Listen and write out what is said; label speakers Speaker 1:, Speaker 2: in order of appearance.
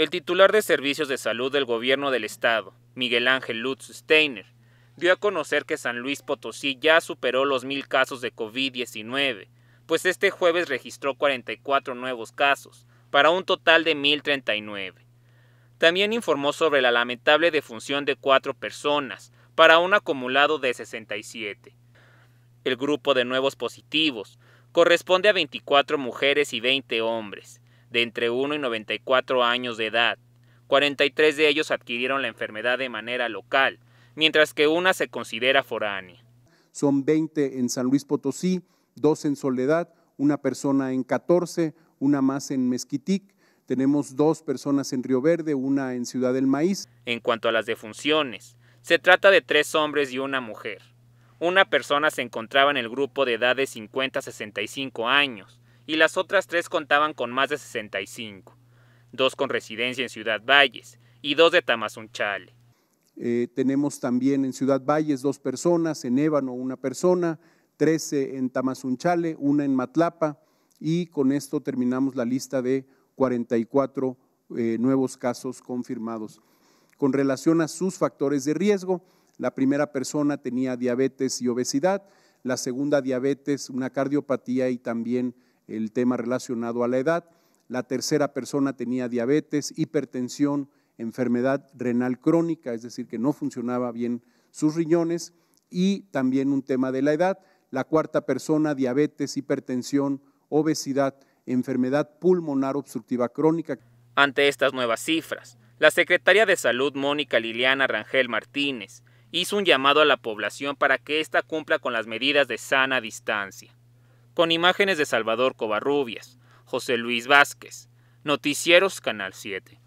Speaker 1: El titular de Servicios de Salud del Gobierno del Estado, Miguel Ángel Lutz Steiner, dio a conocer que San Luis Potosí ya superó los mil casos de COVID-19, pues este jueves registró 44 nuevos casos, para un total de 1.039. También informó sobre la lamentable defunción de cuatro personas, para un acumulado de 67. El grupo de nuevos positivos corresponde a 24 mujeres y 20 hombres, de entre 1 y 94 años de edad. 43 de ellos adquirieron la enfermedad de manera local, mientras que una se considera foránea.
Speaker 2: Son 20 en San Luis Potosí, dos en Soledad, una persona en 14, una más en Mezquitic, tenemos dos personas en Río Verde, una en Ciudad del Maíz.
Speaker 1: En cuanto a las defunciones, se trata de tres hombres y una mujer. Una persona se encontraba en el grupo de edad de 50 a
Speaker 2: 65 años,
Speaker 1: y las otras tres contaban con más de 65, dos con residencia en Ciudad Valles y dos de Tamazunchale.
Speaker 2: Eh, tenemos también en Ciudad Valles dos personas, en Ébano una persona, 13 en Tamazunchale, una en Matlapa y con esto terminamos la lista de 44 eh, nuevos casos confirmados. Con relación a sus factores de riesgo, la primera persona tenía diabetes y obesidad, la segunda diabetes, una cardiopatía y también el tema relacionado a la edad. La tercera persona tenía diabetes, hipertensión, enfermedad renal crónica, es decir, que no funcionaba bien sus riñones, y también un tema de la edad. La cuarta persona, diabetes, hipertensión, obesidad, enfermedad pulmonar obstructiva crónica.
Speaker 1: Ante estas nuevas cifras, la secretaria de Salud, Mónica Liliana Rangel Martínez, hizo un llamado a la población para que ésta cumpla con las medidas de sana distancia con imágenes de Salvador Covarrubias, José Luis Vázquez, Noticieros Canal 7.